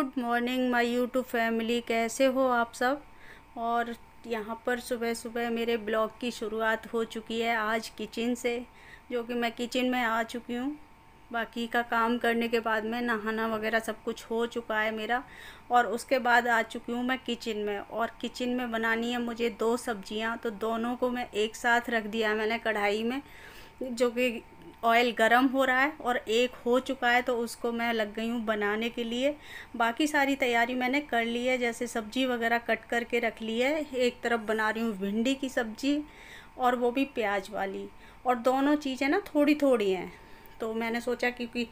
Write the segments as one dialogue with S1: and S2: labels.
S1: good morning my YouTube family कैसे हो आप सब और यहाँ पर सुबह सुबह मेरे ब्लॉग की शुरुआत हो चुकी है आज किचन से जो कि मैं किचन में आ चुकी हूँ बाकी का काम करने के बाद में नहाना वगैरह सब कुछ हो चुका है मेरा और उसके बाद आ चुकी हूँ मैं किचन में और किचन में बनानी है मुझे दो सब्जियाँ तो दोनों को मैं एक साथ रख दिया मैंने कढ़ाई में जो कि ऑयल गर्म हो रहा है और एक हो चुका है तो उसको मैं लग गई हूँ बनाने के लिए बाकी सारी तैयारी मैंने कर ली है जैसे सब्जी वगैरह कट करके रख ली है एक तरफ बना रही हूँ भिंडी की सब्जी और वो भी प्याज वाली और दोनों चीज़ें ना थोड़ी थोड़ी हैं तो मैंने सोचा क्योंकि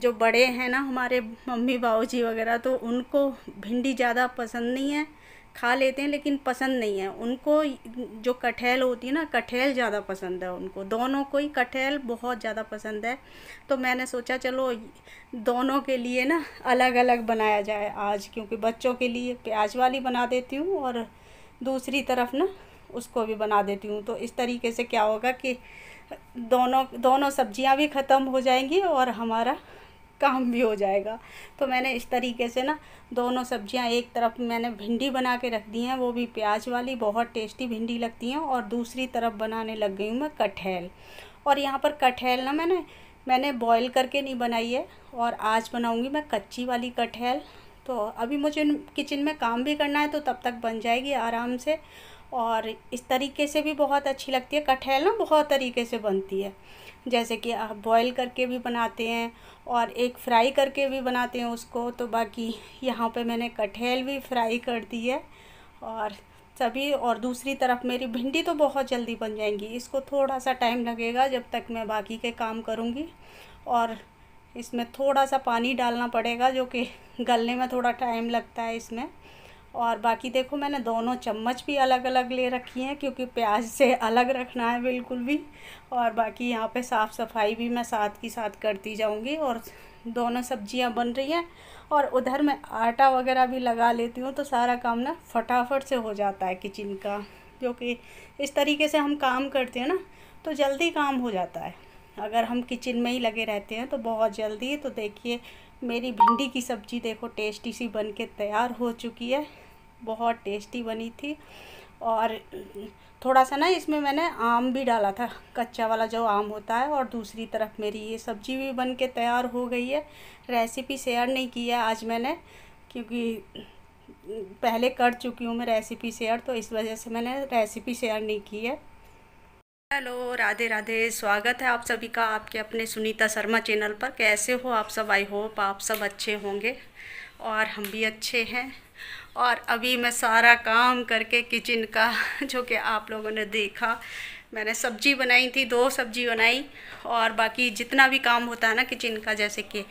S1: जो बड़े हैं ना हमारे मम्मी बाबू वगैरह तो उनको भिंडी ज़्यादा पसंद नहीं है खा लेते हैं लेकिन पसंद नहीं है उनको जो कटहल होती है ना कटहल ज़्यादा पसंद है उनको दोनों को ही कटहल बहुत ज़्यादा पसंद है तो मैंने सोचा चलो दोनों के लिए ना अलग अलग बनाया जाए आज क्योंकि बच्चों के लिए प्याज वाली बना देती हूँ और दूसरी तरफ ना उसको भी बना देती हूँ तो इस तरीके से क्या होगा कि दोनों दोनों सब्जियाँ भी ख़त्म हो जाएंगी और हमारा काम भी हो जाएगा तो मैंने इस तरीके से ना दोनों सब्जियां एक तरफ मैंने भिंडी बना के रख दी हैं वो भी प्याज वाली बहुत टेस्टी भिंडी लगती हैं और दूसरी तरफ बनाने लग गई हूँ मैं कटहल और यहाँ पर कटहल ना मैंने मैंने बॉईल करके नहीं बनाई है और आज बनाऊँगी मैं कच्ची वाली कटहल तो अभी मुझे किचन में काम भी करना है तो तब तक बन जाएगी आराम से और इस तरीके से भी बहुत अच्छी लगती है कटहल ना बहुत तरीके से बनती है जैसे कि आप बॉईल करके भी बनाते हैं और एक फ्राई करके भी बनाते हैं उसको तो बाकी यहाँ पे मैंने कटहल भी फ्राई कर दी है और सभी और दूसरी तरफ मेरी भिंडी तो बहुत जल्दी बन जाएंगी इसको थोड़ा सा टाइम लगेगा जब तक मैं बाकी के काम करूँगी और इसमें थोड़ा सा पानी डालना पड़ेगा जो कि गलने में थोड़ा टाइम लगता है इसमें और बाकी देखो मैंने दोनों चम्मच भी अलग अलग ले रखी हैं क्योंकि प्याज से अलग रखना है बिल्कुल भी और बाकी यहाँ पे साफ़ सफाई भी मैं साथ की साथ करती जाऊँगी और दोनों सब्जियाँ बन रही हैं और उधर मैं आटा वगैरह भी लगा लेती हूँ तो सारा काम ना फटाफट से हो जाता है किचन का जो कि इस तरीके से हम काम करते हैं ना तो जल्दी काम हो जाता है अगर हम किचन में ही लगे रहते हैं तो बहुत जल्दी तो देखिए मेरी भिंडी की सब्ज़ी देखो टेस्टी सी बन के तैयार हो चुकी है बहुत टेस्टी बनी थी और थोड़ा सा ना इसमें मैंने आम भी डाला था कच्चा वाला जो आम होता है और दूसरी तरफ मेरी ये सब्ज़ी भी बन के तैयार हो गई है रेसिपी शेयर नहीं की है आज मैंने क्योंकि पहले कर चुकी हूँ मैं रेसिपी शेयर तो इस वजह से मैंने रेसिपी शेयर नहीं की है हेलो राधे राधे स्वागत है आप सभी का आपके अपने सुनीता शर्मा चैनल पर कैसे हो आप सब आई होप आप सब अच्छे होंगे और हम भी अच्छे हैं और अभी मैं सारा काम करके किचन का जो कि आप लोगों ने देखा मैंने सब्जी बनाई थी दो सब्जी बनाई और बाकी जितना भी काम होता है ना किचन का जैसे कि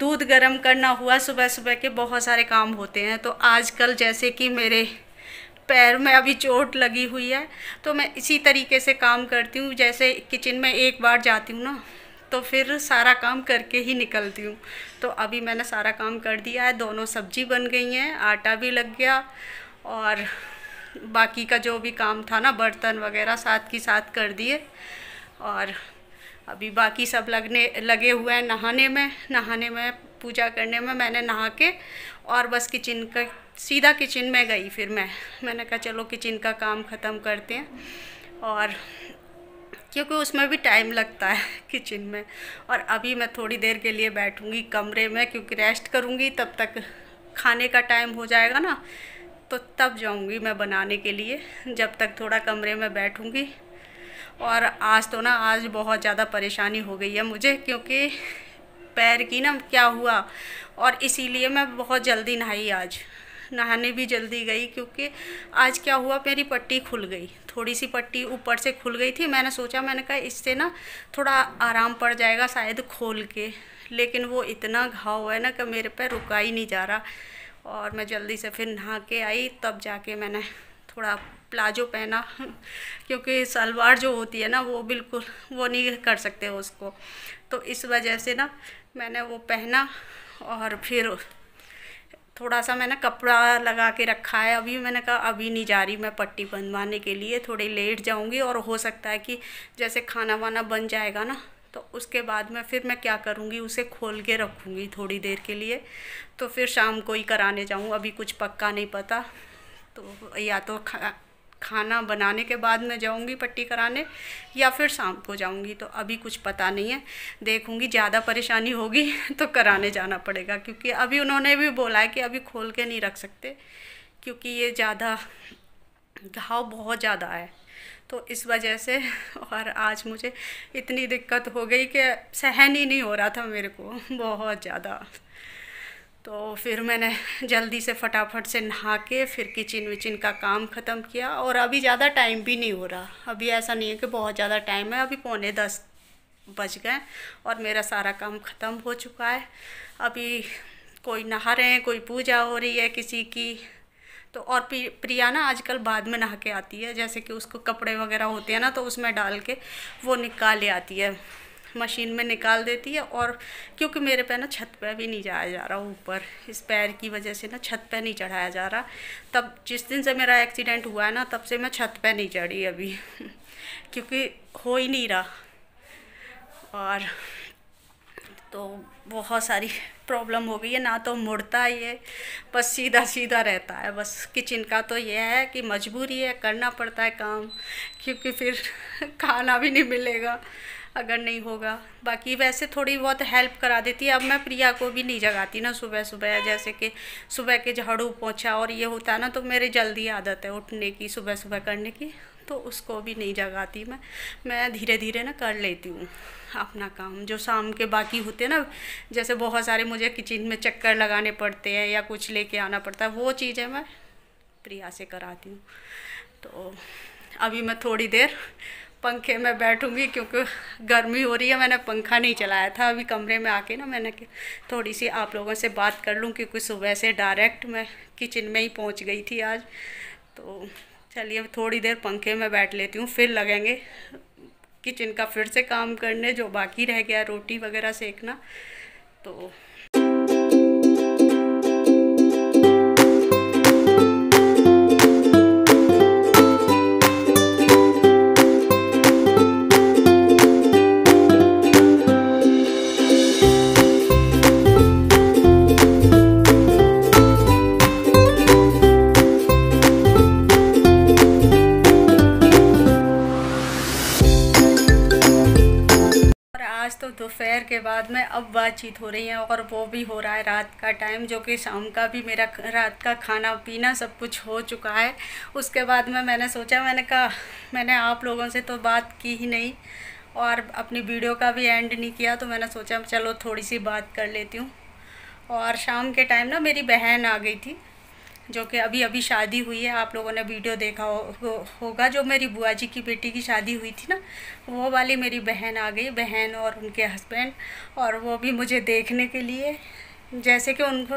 S1: दूध गर्म करना हुआ सुबह सुबह के बहुत सारे काम होते हैं तो आजकल जैसे कि मेरे पैर में अभी चोट लगी हुई है तो मैं इसी तरीके से काम करती हूँ जैसे किचन में एक बार जाती हूँ ना तो फिर सारा काम करके ही निकलती हूँ तो अभी मैंने सारा काम कर दिया है दोनों सब्जी बन गई हैं आटा भी लग गया और बाकी का जो भी काम था ना बर्तन वगैरह साथ की साथ कर दिए और अभी बाकी सब लगने लगे हुए हैं नहाने में नहाने में पूजा करने में मैंने नहा के और बस किचन का सीधा किचन में गई फिर मैं मैंने कहा चलो किचन का काम ख़त्म करते हैं और क्योंकि उसमें भी टाइम लगता है किचन में और अभी मैं थोड़ी देर के लिए बैठूंगी कमरे में क्योंकि रेस्ट करूंगी तब तक खाने का टाइम हो जाएगा ना तो तब जाऊंगी मैं बनाने के लिए जब तक थोड़ा कमरे में बैठूंगी और आज तो ना आज बहुत ज़्यादा परेशानी हो गई है मुझे क्योंकि पैर की ना क्या हुआ और इसीलिए मैं बहुत जल्दी नहाई आज नहाने भी जल्दी गई क्योंकि आज क्या हुआ मेरी पट्टी खुल गई थोड़ी सी पट्टी ऊपर से खुल गई थी मैंने सोचा मैंने कहा इससे ना थोड़ा आराम पड़ जाएगा शायद खोल के लेकिन वो इतना घाव है ना कि मेरे पैर रुका ही नहीं जा रहा और मैं जल्दी से फिर नहा के आई तब जाके मैंने थोड़ा प्लाजो पहना क्योंकि सलवार जो होती है ना वो बिल्कुल वो नहीं कर सकते उसको तो इस वजह से ना मैंने वो पहना और फिर थोड़ा सा मैंने कपड़ा लगा के रखा है अभी मैंने कहा अभी नहीं जा रही मैं पट्टी बनवाने के लिए थोड़ी लेट जाऊंगी और हो सकता है कि जैसे खाना वाना बन जाएगा ना तो उसके बाद में फिर मैं क्या करूँगी उसे खोल के रखूंगी थोड़ी देर के लिए तो फिर शाम को ही कराने जाऊँ अभी कुछ पक्का नहीं पता तो या तो खा खाना बनाने के बाद मैं जाऊंगी पट्टी कराने या फिर शाम को जाऊंगी तो अभी कुछ पता नहीं है देखूंगी ज़्यादा परेशानी होगी तो कराने जाना पड़ेगा क्योंकि अभी उन्होंने भी बोला है कि अभी खोल के नहीं रख सकते क्योंकि ये ज़्यादा घाव बहुत ज़्यादा है तो इस वजह से और आज मुझे इतनी दिक्कत हो गई कि सहन ही नहीं हो रहा था मेरे को बहुत ज़्यादा तो फिर मैंने जल्दी से फटाफट से नहा के फिर किचन विचिन का काम ख़त्म किया और अभी ज़्यादा टाइम भी नहीं हो रहा अभी ऐसा नहीं है कि बहुत ज़्यादा टाइम है अभी पौने दस बज गए और मेरा सारा काम ख़त्म हो चुका है अभी कोई नहा रहे हैं कोई पूजा हो रही है किसी की तो और प्रिया ना आजकल बाद में नहा के आती है जैसे कि उसको कपड़े वगैरह होते हैं ना तो उसमें डाल के वो निकाल ले आती है मशीन में निकाल देती है और क्योंकि मेरे पे ना छत पे भी नहीं जाया जा रहा ऊपर इस पैर की वजह से ना छत पे नहीं चढ़ाया जा रहा तब जिस दिन से मेरा एक्सीडेंट हुआ है ना तब से मैं छत पे नहीं चढ़ी अभी क्योंकि हो ही नहीं रहा और तो बहुत सारी प्रॉब्लम हो गई है ना तो मुड़ता ये बस सीधा सीधा रहता है बस किचन का तो यह है कि मजबूरी है करना पड़ता है काम क्योंकि फिर खाना भी नहीं मिलेगा अगर नहीं होगा बाकी वैसे थोड़ी बहुत हेल्प करा देती है अब मैं प्रिया को भी नहीं जगाती ना सुबह सुबह जैसे कि सुबह के झाड़ू पोछा और ये होता है ना तो मेरे जल्दी आदत है उठने की सुबह सुबह करने की तो उसको भी नहीं जगाती मैं मैं धीरे धीरे ना कर लेती हूँ अपना काम जो शाम के बाकी होते हैं ना जैसे बहुत सारे मुझे किचन में चक्कर लगाने पड़ते हैं या कुछ लेके आना पड़ता है वो चीज़ें मैं प्रिया से कराती हूँ तो अभी मैं थोड़ी देर पंखे में बैठूंगी क्योंकि गर्मी हो रही है मैंने पंखा नहीं चलाया था अभी कमरे में आके ना मैंने थोड़ी सी आप लोगों से बात कर लूँ क्योंकि सुबह से डायरेक्ट मैं किचन में ही पहुँच गई थी आज तो चलिए थोड़ी देर पंखे में बैठ लेती हूँ फिर लगेंगे किचन का फिर से काम करने जो बाकी रह गया रोटी वगैरह सेकना तो अब बातचीत हो रही है और वो भी हो रहा है रात का टाइम जो कि शाम का भी मेरा रात का खाना पीना सब कुछ हो चुका है उसके बाद में मैंने सोचा मैंने कहा मैंने आप लोगों से तो बात की ही नहीं और अपनी वीडियो का भी एंड नहीं किया तो मैंने सोचा चलो थोड़ी सी बात कर लेती हूँ और शाम के टाइम ना मेरी बहन आ गई थी जो कि अभी अभी शादी हुई है आप लोगों ने वीडियो देखा हो, हो, होगा जो मेरी बुआ जी की बेटी की शादी हुई थी ना वो वाली मेरी बहन आ गई बहन और उनके हस्बैंड और वो भी मुझे देखने के लिए जैसे कि उनको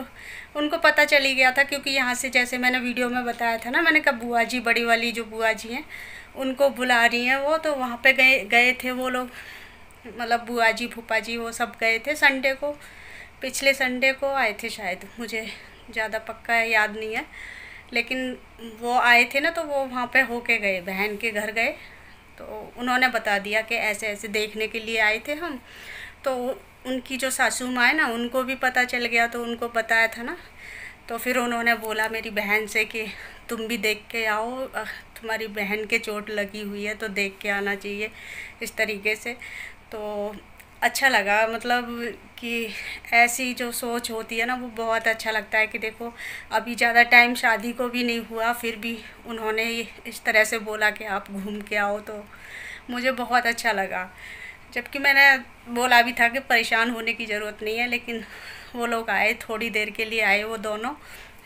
S1: उनको पता चली गया था क्योंकि यहाँ से जैसे मैंने वीडियो में बताया था ना मैंने कहा बुआ जी बड़ी वाली जो बुआ जी हैं उनको बुला रही हैं वो तो वहाँ पे गए गए थे वो लोग मतलब बुआ जी फूपा जी वो सब गए थे संडे को पिछले संडे को आए थे शायद मुझे ज़्यादा पक्का है याद नहीं है लेकिन वो आए थे ना तो वो वहाँ पे होके गए बहन के घर गए तो उन्होंने बता दिया कि ऐसे ऐसे देखने के लिए आए थे हम तो उनकी जो सासू माँ है ना उनको भी पता चल गया तो उनको बताया था ना तो फिर उन्होंने बोला मेरी बहन से कि तुम भी देख के आओ तुम्हारी बहन के चोट लगी हुई है तो देख के आना चाहिए इस तरीके से तो अच्छा लगा मतलब कि ऐसी जो सोच होती है ना वो बहुत अच्छा लगता है कि देखो अभी ज़्यादा टाइम शादी को भी नहीं हुआ फिर भी उन्होंने इस तरह से बोला कि आप घूम के आओ तो मुझे बहुत अच्छा लगा जबकि मैंने बोला भी था कि परेशान होने की ज़रूरत नहीं है लेकिन वो लोग आए थोड़ी देर के लिए आए वो दोनों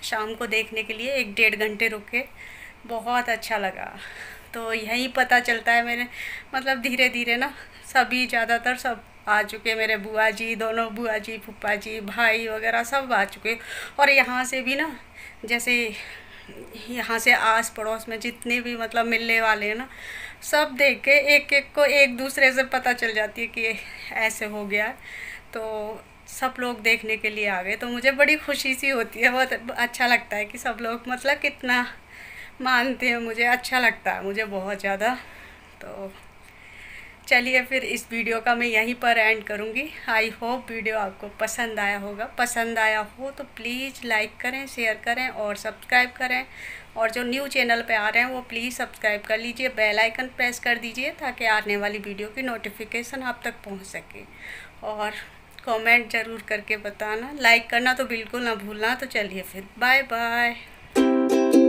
S1: शाम को देखने के लिए एक डेढ़ घंटे रुके बहुत अच्छा लगा तो यही पता चलता है मेरे मतलब धीरे धीरे ना सभी ज़्यादातर सब आ चुके मेरे बुआ जी दोनों बुआ जी पप्पा जी भाई वगैरह सब आ चुके और यहाँ से भी ना जैसे यहाँ से आस पड़ोस में जितने भी मतलब मिलने वाले हैं ना सब देख के एक एक को एक दूसरे से पता चल जाती है कि ऐसे हो गया तो सब लोग देखने के लिए आ गए तो मुझे बड़ी खुशी सी होती है बहुत अच्छा लगता है कि सब लोग मतलब कितना मानते हैं मुझे अच्छा लगता है मुझे बहुत ज़्यादा तो चलिए फिर इस वीडियो का मैं यहीं पर एंड करूँगी आई होप वीडियो आपको पसंद आया होगा पसंद आया हो तो प्लीज़ लाइक करें शेयर करें और सब्सक्राइब करें और जो न्यू चैनल पे आ रहे हैं वो प्लीज़ सब्सक्राइब कर लीजिए बेल आइकन प्रेस कर दीजिए ताकि आने वाली वीडियो की नोटिफिकेशन आप तक पहुँच सके और कॉमेंट ज़रूर करके बताना लाइक करना तो बिल्कुल ना भूलना तो चलिए फिर बाय बाय